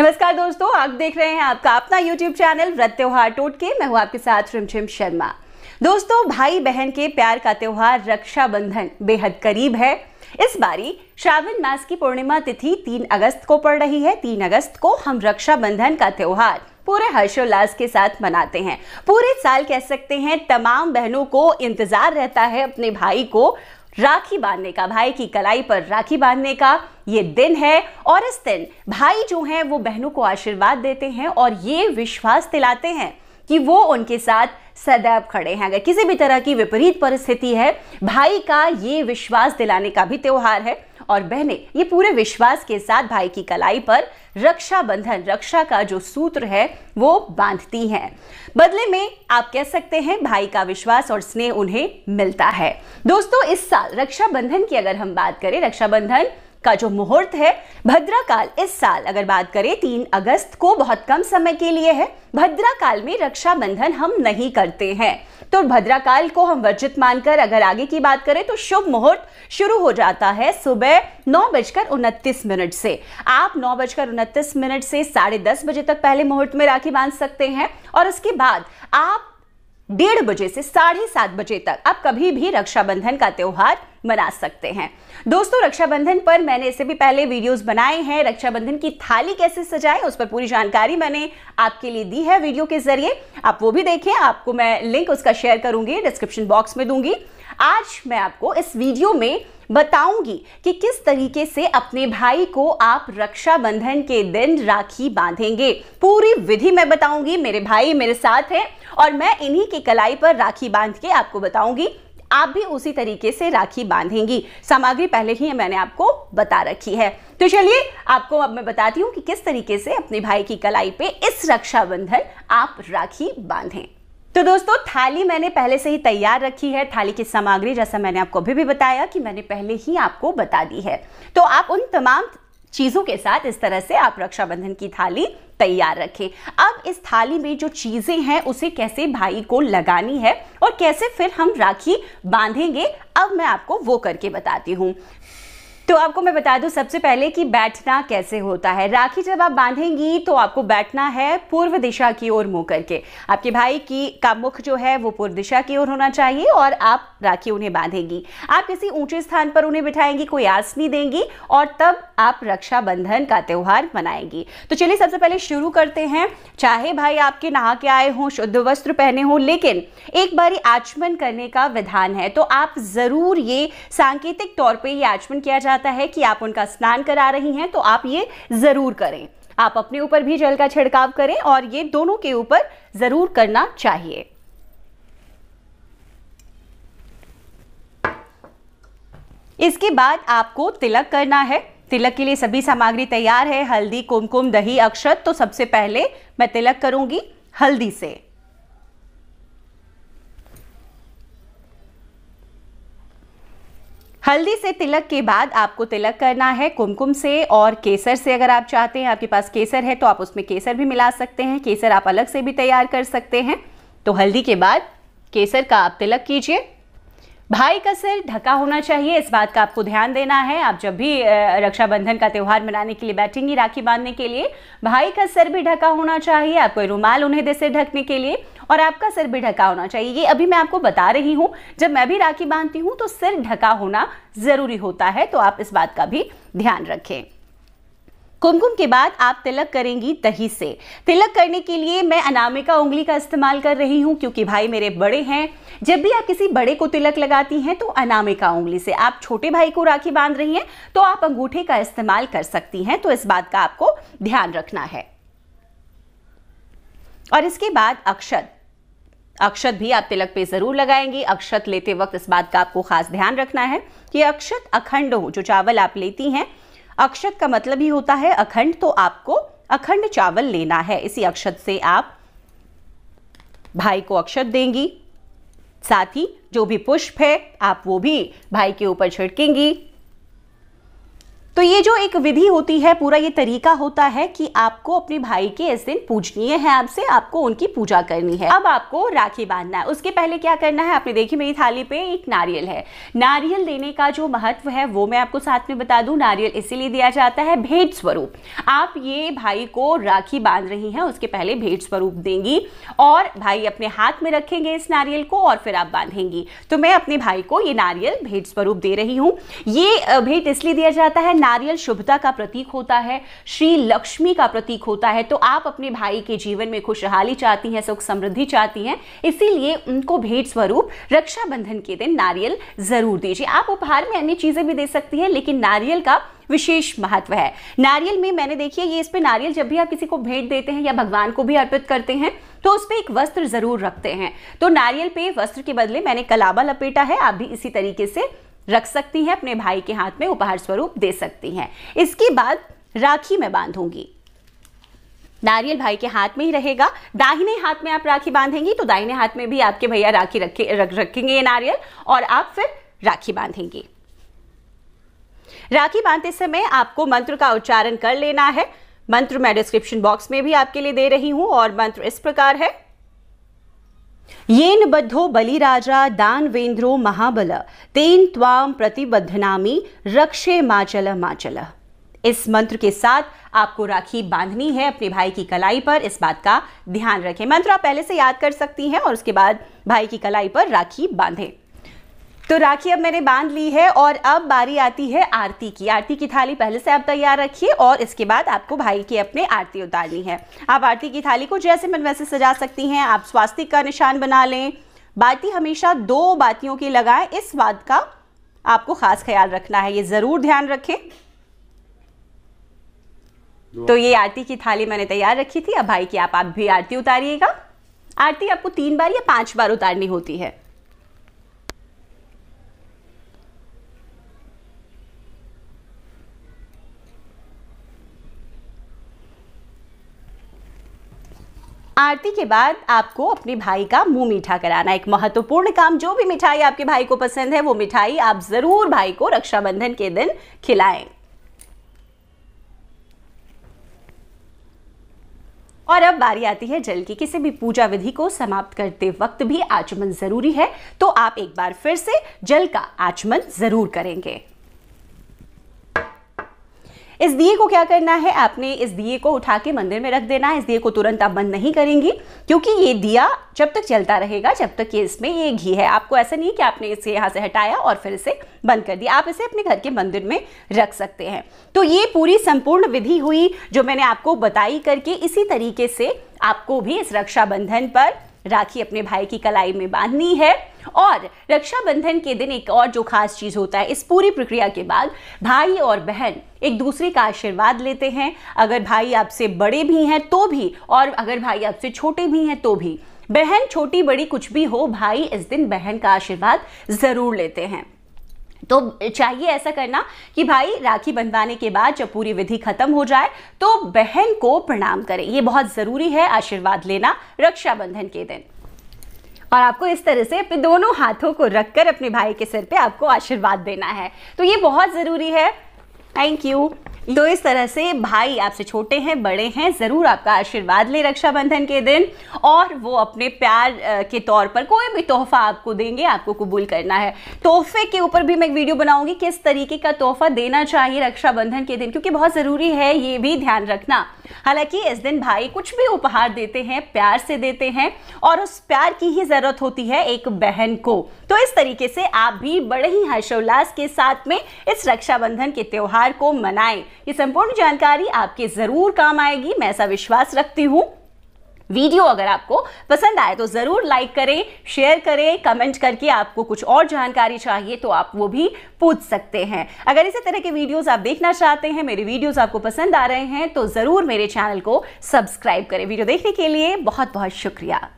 नमस्कार दोस्तों आप देख रहे हैं आपका अपना यूट्यूब चैनल व्रत त्योहार टोटके मैं हूँ आपके साथ रिमझिम शर्मा दोस्तों भाई बहन के प्यार का त्योहार रक्षाबंधन बेहद करीब है इस बारी श्रावण मास की पूर्णिमा तिथि 3 अगस्त को पड़ रही है 3 अगस्त को हम रक्षाबंधन का त्योहार पूरे हर्षोल्लास के साथ मनाते हैं पूरे साल कह सकते हैं तमाम बहनों को इंतजार रहता है अपने भाई को राखी बांधने का भाई की कलाई पर राखी बांधने का ये दिन है और इस दिन भाई जो हैं वो बहनों को आशीर्वाद देते हैं और ये विश्वास दिलाते हैं कि वो उनके साथ सदैव खड़े हैं अगर किसी भी तरह की विपरीत परिस्थिति है भाई का ये विश्वास दिलाने का भी त्यौहार है और बहनें ये पूरे विश्वास के साथ भाई की कलाई पर रक्षाबंधन रक्षा का जो सूत्र है वो बांधती हैं बदले में आप कह सकते हैं भाई का विश्वास और स्नेह उन्हें मिलता है दोस्तों इस साल रक्षाबंधन की अगर हम बात करें रक्षाबंधन का जो मुहूर्त है भद्रा काल इस साल अगर बात करें तीन अगस्त को बहुत कम समय के लिए है भद्रा काल में रक्षाबंधन हम नहीं करते हैं तो भद्रा काल को हम वर्जित मानकर अगर आगे की बात करें तो शुभ मुहूर्त शुरू हो जाता है सुबह नौ बजकर उनतीस मिनट से आप नौ बजकर उनतीस मिनट से साढ़े दस बजे तक पहले मुहूर्त में राखी बांध सकते हैं और उसके बाद आप डेढ़ बजे से साढ़े सात बजे तक आप कभी भी रक्षाबंधन का त्यौहार मना सकते हैं दोस्तों रक्षाबंधन पर मैंने इससे भी पहले वीडियोस बनाए हैं रक्षाबंधन की थाली कैसे सजाएं उस पर पूरी जानकारी मैंने आपके लिए दी है वीडियो के जरिए आप वो भी देखें आपको मैं लिंक उसका शेयर करूंगी डिस्क्रिप्शन बॉक्स में दूंगी आज मैं आपको इस वीडियो में बताऊंगी कि किस तरीके से अपने भाई को आप रक्षाबंधन के दिन राखी बांधेंगे पूरी विधि मैं बताऊंगी मेरे भाई मेरे साथ हैं और मैं इन्हीं की कलाई पर राखी बांध के आपको बताऊंगी आप भी उसी तरीके से राखी बांधेंगी सामग्री पहले ही मैंने आपको बता रखी है तो चलिए आपको अब मैं बताती हूँ कि किस तरीके से अपने भाई की कलाई पे इस रक्षाबंधन आप राखी बांधें तो दोस्तों थाली मैंने पहले से ही तैयार रखी है थाली की सामग्री जैसा मैंने आपको अभी भी बताया कि मैंने पहले ही आपको बता दी है तो आप उन तमाम चीज़ों के साथ इस तरह से आप रक्षाबंधन की थाली तैयार रखें अब इस थाली में जो चीज़ें हैं उसे कैसे भाई को लगानी है और कैसे फिर हम राखी बांधेंगे अब मैं आपको वो करके बताती हूँ तो आपको मैं बता दूं सबसे पहले कि बैठना कैसे होता है राखी जब आप बांधेंगी तो आपको बैठना है पूर्व दिशा की ओर मुंह करके आपके भाई की का मुख जो है वो पूर्व दिशा की ओर होना चाहिए और आप राखी उन्हें बांधेंगी आप किसी ऊंचे स्थान पर उन्हें बिठाएंगी कोई आसनी देंगी और तब आप रक्षाबंधन का त्यौहार मनाएंगी तो चलिए सबसे पहले शुरू करते हैं चाहे भाई आपके नहा के आए हों शुद्ध वस्त्र पहने हों लेकिन एक बारी आचमन करने का विधान है तो आप ज़रूर ये सांकेतिक तौर पर ये आचमन किया जाता जाता है कि आप उनका स्नान करा रही हैं तो आप ये ज़रूर करें आप अपने ऊपर भी जल का छिड़काव करें और ये दोनों के ऊपर ज़रूर करना चाहिए इसके बाद आपको तिलक करना है तिलक के लिए सभी सामग्री तैयार है हल्दी कुमकुम दही अक्षत तो सबसे पहले मैं तिलक करूंगी हल्दी से हल्दी से तिलक के बाद आपको तिलक करना है कुमकुम से और केसर से अगर आप चाहते हैं आपके पास केसर है तो आप उसमें केसर भी मिला सकते हैं केसर आप अलग से भी तैयार कर सकते हैं तो हल्दी के बाद केसर का आप तिलक कीजिए भाई का सिर ढका होना चाहिए इस बात का आपको ध्यान देना है आप जब भी रक्षाबंधन का त्यौहार मनाने के लिए बैठेंगी राखी बांधने के लिए भाई का सिर भी ढका होना चाहिए आप कोई रुमाल उन्हें दे से ढकने के लिए और आपका सिर भी ढका होना चाहिए ये अभी मैं आपको बता रही हूँ जब मैं भी राखी बांधती हूँ तो सिर ढका होना ज़रूरी होता है तो आप इस बात का भी ध्यान रखें कुमकुम के बाद आप तिलक करेंगी दही से तिलक करने के लिए मैं अनामिका उंगली का इस्तेमाल कर रही हूं क्योंकि भाई मेरे बड़े हैं जब भी आप किसी बड़े को तिलक लगाती हैं तो अनामिका उंगली से आप छोटे भाई को राखी बांध रही हैं तो आप अंगूठे का इस्तेमाल कर सकती हैं तो इस बात का आपको ध्यान रखना है और इसके बाद अक्षत अक्षत भी आप तिलक पे ज़रूर लगाएंगी अक्षत लेते वक्त इस बात का आपको खास ध्यान रखना है कि अक्षत अखंड हो जो चावल आप लेती हैं अक्षत का मतलब ही होता है अखंड तो आपको अखंड चावल लेना है इसी अक्षत से आप भाई को अक्षत देंगी साथ ही जो भी पुष्प है आप वो भी भाई के ऊपर छिड़केंगी तो ये जो एक विधि होती है पूरा ये तरीका होता है कि आपको अपने भाई के इस दिन पूजनीय है आपसे आपको उनकी पूजा करनी है अब आपको राखी बांधना है उसके पहले क्या करना है आपने देखी मेरी थाली पे एक नारियल है नारियल देने का जो महत्व है वो मैं आपको साथ में बता दूं नारियल इसीलिए दिया जाता है भेंट स्वरूप आप ये भाई को राखी बांध रही हैं उसके पहले भेंट स्वरूप देंगी और भाई अपने हाथ में रखेंगे इस नारियल को और फिर आप बांधेंगी तो मैं अपने भाई को ये नारियल भेंट स्वरूप दे रही हूँ ये भेंट इसलिए दिया जाता है नारियल शुभता का प्रतीक होता है श्री लक्ष्मी का प्रतीक होता है तो आप अपने भाई के जीवन में खुशहाली चाहती हैं सुख समृद्धि चाहती हैं इसीलिए उनको भेंट स्वरूप रक्षाबंधन के दिन नारियल जरूर दीजिए आप उपहार में अन्य चीज़ें भी दे सकती हैं लेकिन नारियल का विशेष महत्व है नारियल में मैंने देखिए ये इस पे नारियल जब भी आप किसी को भेंट देते हैं या भगवान को भी अर्पित करते हैं तो उस पर एक वस्त्र ज़रूर रखते हैं तो नारियल पे वस्त्र के बदले मैंने कलाबा लपेटा है आप भी इसी तरीके से रख सकती हैं अपने भाई के हाथ में उपहार स्वरूप दे सकती हैं इसके बाद राखी में बांधूंगी नारियल भाई के हाथ में ही रहेगा दाहिने हाथ में आप राखी बांधेंगी तो दाहिने हाथ में भी आपके भैया राखी रखे रख रखेंगे ये नारियल और आप फिर राखी बांधेंगी राखी बांधते समय आपको मंत्र का उच्चारण कर लेना है मंत्र मैं डिस्क्रिप्शन बॉक्स में भी आपके लिए दे रही हूं और मंत्र इस प्रकार है येन बद्धो बलिराजा दानवेन्द्रो महाबल तेन त्वाम प्रतिबद्धनामी रक्षे माचल माचल इस मंत्र के साथ आपको राखी बांधनी है अपने भाई की कलाई पर इस बात का ध्यान रखें मंत्र आप पहले से याद कर सकती हैं और उसके बाद भाई की कलाई पर राखी बांधें तो राखी अब मैंने बांध ली है और अब बारी आती है आरती की आरती की थाली पहले से आप तैयार रखिए और इसके बाद आपको भाई की अपने आरती उतारनी है आप आरती की थाली को जैसे मन वैसे सजा सकती हैं आप स्वास्तिक का निशान बना लें बाती हमेशा दो बातियों की लगाएं इस बात का आपको खास ख्याल रखना है ये ज़रूर ध्यान रखें तो ये आरती की थाली मैंने तैयार रखी थी अब भाई की आप आप भी आरती उतारिएगा आरती आपको तीन बार या पांच बार उतारनी होती है आरती के बाद आपको अपने भाई का मुंह मीठा कराना एक महत्वपूर्ण काम जो भी मिठाई आपके भाई को पसंद है वो मिठाई आप ज़रूर भाई को रक्षाबंधन के दिन खिलाएं और अब बारी आती है जल की किसी भी पूजा विधि को समाप्त करते वक्त भी आचमन ज़रूरी है तो आप एक बार फिर से जल का आचमन ज़रूर करेंगे इस दिए को क्या करना है आपने इस दिए को उठा के मंदिर में रख देना है इस दिए को तुरंत आप बंद नहीं करेंगी क्योंकि ये दिया जब तक चलता रहेगा जब तक ये इसमें ये घी है आपको ऐसा नहीं कि आपने इसे यहाँ से हटाया और फिर इसे बंद कर दिया आप इसे अपने घर के मंदिर में रख सकते हैं तो ये पूरी संपूर्ण विधि हुई जो मैंने आपको बताई करके इसी तरीके से आपको भी इस रक्षाबंधन पर राखी अपने भाई की कलाई में बांधनी है और रक्षाबंधन के दिन एक और जो खास चीज़ होता है इस पूरी प्रक्रिया के बाद भाई और बहन एक दूसरे का आशीर्वाद लेते हैं अगर भाई आपसे बड़े भी हैं तो भी और अगर भाई आपसे छोटे भी हैं तो भी बहन छोटी बड़ी कुछ भी हो भाई इस दिन बहन का आशीर्वाद ज़रूर लेते हैं तो चाहिए ऐसा करना कि भाई राखी बंधवाने के बाद जब पूरी विधि खत्म हो जाए तो बहन को प्रणाम करें ये बहुत ज़रूरी है आशीर्वाद लेना रक्षाबंधन के दिन और आपको इस तरह से अपने दोनों हाथों को रखकर अपने भाई के सिर पे आपको आशीर्वाद देना है तो ये बहुत ज़रूरी है थैंक यू तो इस तरह से भाई आपसे छोटे हैं बड़े हैं ज़रूर आपका आशीर्वाद ले रक्षाबंधन के दिन और वो अपने प्यार के तौर पर कोई भी तोहफा आपको देंगे आपको कबूल करना है तोहफे के ऊपर भी मैं एक वीडियो बनाऊंगी किस तरीके का तोहफा देना चाहिए रक्षाबंधन के दिन क्योंकि बहुत ज़रूरी है ये भी ध्यान रखना हालांकि इस दिन भाई कुछ भी उपहार देते हैं प्यार से देते हैं और उस प्यार की ही जरूरत होती है एक बहन को तो इस तरीके से आप भी बड़े ही हर्षोल्लास के साथ में इस रक्षाबंधन के त्योहार को मनाएं ये संपूर्ण जानकारी आपके जरूर काम आएगी मैं ऐसा विश्वास रखती हूँ वीडियो अगर आपको पसंद आए तो ज़रूर लाइक करें शेयर करें कमेंट करके आपको कुछ और जानकारी चाहिए तो आप वो भी पूछ सकते हैं अगर इसी तरह के वीडियोस आप देखना चाहते हैं मेरे वीडियोस आपको पसंद आ रहे हैं तो ज़रूर मेरे चैनल को सब्सक्राइब करें वीडियो देखने के लिए बहुत बहुत शुक्रिया